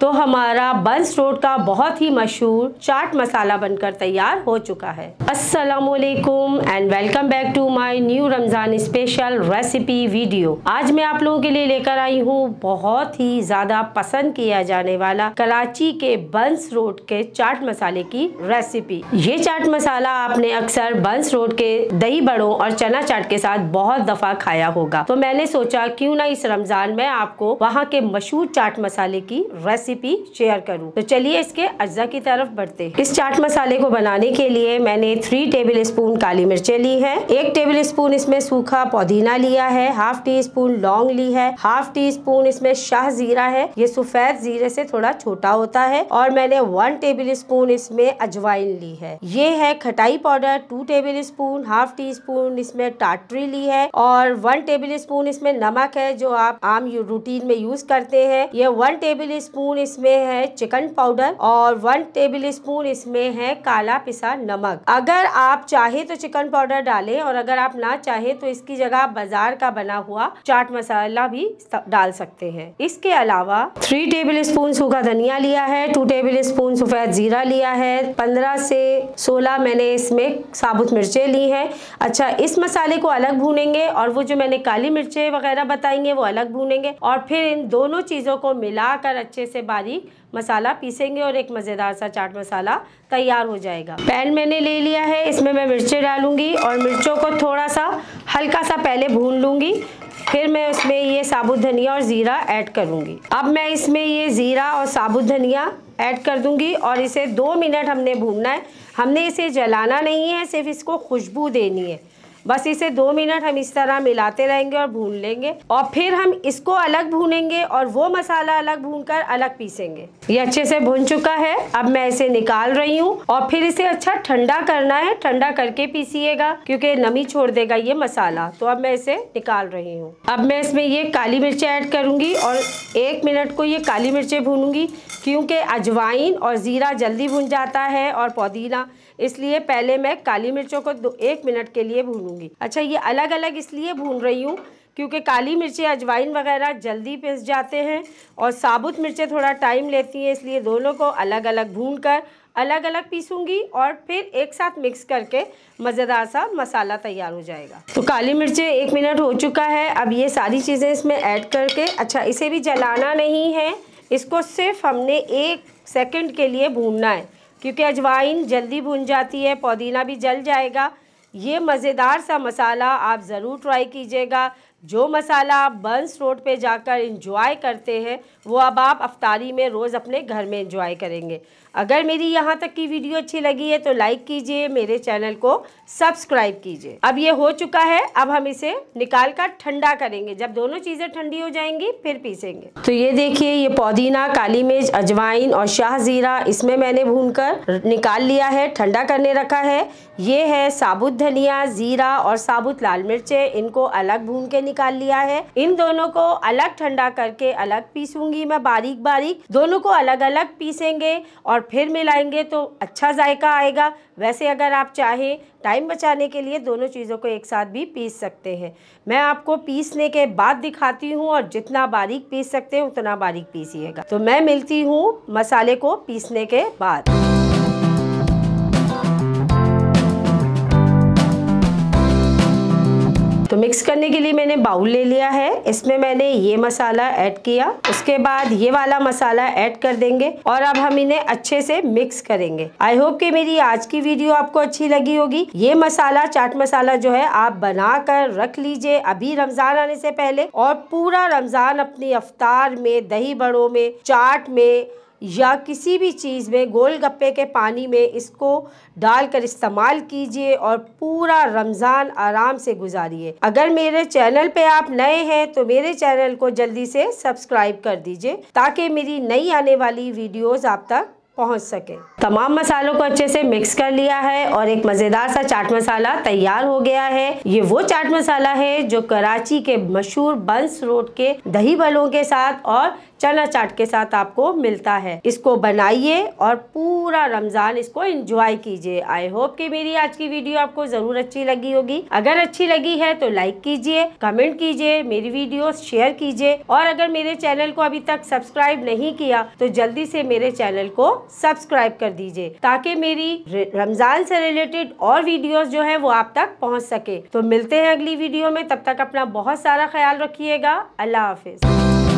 तो हमारा बंस रोड का बहुत ही मशहूर चाट मसाला बनकर तैयार हो चुका है अस्सलाम वालेकुम and welcome back to my new Ramzan special recipe video आज मैं आप लोगों के लिए लेकर आई हूँ बहुत ही ज़्यादा पसंद किया जाने वाला कराची के बंस रोड के चाट मसाले की रेसिपी ये चाट मसाला आपने अक्सर बंस रोड के दही बड़ों और चना चाट के साथ बहुत दफ़ा खाया होगा तो मैंने सोचा क्यूँ ना इस रमज़ान में आपको वहाँ के मशहूर चाट मसाले की रेसिपी रेसिपी शेयर करूँ तो चलिए इसके अज्जा की तरफ बढ़ते हैं इस चाट मसाले को बनाने के लिए मैंने थ्री टेबल स्पून काली मिर्चें ली है एक टेबल स्पून इसमें सूखा पुदीना लिया है हाफ टी स्पून लौंग ली है हाफ टी स्पून इसमें शाह जीरा है ये सफेद जीरे से थोड़ा छोटा होता है और मैंने वन टेबल स्पून इसमें अजवाइन ली है ये है खटाई powder two tablespoon half teaspoon इसमें टाटरी ली है और वन टेबल स्पून इसमें नमक है जो आप आम रूटीन में यूज करते हैं ये वन टेबल स्पून इसमें है चिकन पाउडर और वन टेबल स्पून इसमें है काला पिसा नमक अगर आप चाहे तो चिकन पाउडर डालें और अगर आप ना चाहे तो इसकी जगह बाजार का बना हुआ चाट मसाला भी डाल सकते हैं इसके अलावा थ्री टेबल स्पून सूखा धनिया लिया है टू टेबल स्पून सफेद जीरा लिया है पंद्रह से सोलह मैंने इसमें साबुत मिर्चें ली हैं अच्छा इस मसाले को अलग भूनेंगे और वो जो मैंने काली मिर्चें वगैरह बताएंगे वो अलग भूनेंगे और फिर इन दोनों चीज़ों को मिलाकर अच्छे से बारीक मसाला पीसेंगे और एक मज़ेदार सा चाट मसाला तैयार हो जाएगा पैन मैंने ले लिया है इसमें मैं मिर्चें डालूंगी और मिर्चों को थोड़ा सा हल्का सा पहले भून लूँगी फिर मैं उसमें ये साबुत धनिया और ज़ीरा ऐड करूँगी अब मैं इसमें ये ज़ीरा और साबुत धनिया ऐड कर दूंगी और इसे दो मिनट हमने भूनना है हमने इसे जलाना नहीं है सिर्फ इसको खुशबू देनी है बस इसे दो मिनट हम इस तरह मिलाते रहेंगे और भून लेंगे और फिर हम इसको अलग भूनेंगे और वो मसाला अलग भून कर अलग पीसेंगे ये अच्छे से भून चुका है अब मैं इसे निकाल रही हूँ और फिर इसे अच्छा ठंडा करना है ठंडा करके पीसीएगा क्योंकि नमी छोड़ देगा ये मसाला तो अब मैं इसे निकाल रही हूँ अब मैं इसमें ये काली मिर्च ऐड करूँगी और एक मिनट को ये काली मिर्चें भूनूंगी क्योंकि अजवाइन और ज़ीरा जल्दी भुन जाता है और पुदीना इसलिए पहले मैं काली मिर्चों को दो एक मिनट के लिए भूनूंगी अच्छा ये अलग अलग इसलिए भून रही हूँ क्योंकि काली मिर्चें अजवाइन वगैरह जल्दी पिस जाते हैं और साबुत मिर्चें थोड़ा टाइम लेती हैं इसलिए दोनों को अलग अलग भून कर अलग अलग पीसूंगी और फिर एक साथ मिक्स करके मज़ेदार सा मसाला तैयार हो जाएगा तो काली मिर्चें एक मिनट हो चुका है अब ये सारी चीज़ें इसमें ऐड करके अच्छा इसे भी जलाना नहीं है इसको सिर्फ हमने एक सेकंड के लिए भूनना है क्योंकि अजवाइन जल्दी भुन जाती है पुदीना भी जल जाएगा ये मज़ेदार सा मसाला आप ज़रूर ट्राई कीजिएगा जो मसाला आप बंस रोड पे जाकर इंजॉय करते हैं वो अब आप अफ्तारी में रोज़ अपने घर में इंजॉय करेंगे अगर मेरी यहाँ तक की वीडियो अच्छी लगी है तो लाइक कीजिए मेरे चैनल को सब्सक्राइब कीजिए अब ये हो चुका है अब हम इसे निकाल कर ठंडा करेंगे जब दोनों चीज़ें ठंडी हो जाएंगी फिर पीसेंगे तो ये देखिए ये पुदीना काली मिर्च अजवाइन और शाह ज़ीरा इसमें मैंने भून कर निकाल लिया है ठंडा करने रखा है ये है साबुत धनिया ज़ीरा और साबुत लाल मिर्चें इनको अलग भून के निकाल लिया है इन दोनों को अलग ठंडा करके अलग पीसूंगी मैं बारीक बारीक दोनों को अलग अलग पीसेंगे और फिर मिलाएंगे तो अच्छा जायका आएगा वैसे अगर आप चाहें टाइम बचाने के लिए दोनों चीज़ों को एक साथ भी पीस सकते हैं मैं आपको पीसने के बाद दिखाती हूँ और जितना बारीक पीस सकते हैं उतना बारीक पीसिएगा तो मैं मिलती हूँ मसाले को पीसने के बाद तो मिक्स करने के लिए मैंने बाउल ले लिया है इसमें मैंने ये मसाला ऐड किया उसके बाद ये वाला मसाला ऐड कर देंगे और अब हम इन्हें अच्छे से मिक्स करेंगे आई होप कि मेरी आज की वीडियो आपको अच्छी लगी होगी ये मसाला चाट मसाला जो है आप बना कर रख लीजिए अभी रमजान आने से पहले और पूरा रमजान अपनी अफतार में दही बड़ों में चाट में या किसी भी चीज़ में गोलगप्पे के पानी में इसको डालकर इस्तेमाल कीजिए और पूरा रमज़ान आराम से गुजारिए अगर मेरे चैनल पे आप नए हैं तो मेरे चैनल को जल्दी से सब्सक्राइब कर दीजिए ताकि मेरी नई आने वाली वीडियोज़ आप तक पहुंच सके तमाम मसालों को अच्छे से मिक्स कर लिया है और एक मज़ेदार सा चाट मसाला तैयार हो गया है ये वो चाट मसाला है जो कराची के मशहूर बंस रोड के दही बलों के साथ और चना चाट के साथ आपको मिलता है इसको बनाइए और पूरा रमज़ान इसको इंजॉय कीजिए आई होप कि मेरी आज की वीडियो आपको ज़रूर अच्छी लगी होगी अगर अच्छी लगी है तो लाइक कीजिए कमेंट कीजिए मेरी वीडियो शेयर कीजिए और अगर मेरे चैनल को अभी तक सब्सक्राइब नहीं किया तो जल्दी से मेरे चैनल को सब्सक्राइब कर दीजिए ताकि मेरी रमज़ान से रिलेटेड और वीडियो जो है वो आप तक पहुँच सके तो मिलते हैं अगली वीडियो में तब तक अपना बहुत सारा ख्याल रखिएगा अल्लाह हाफिज़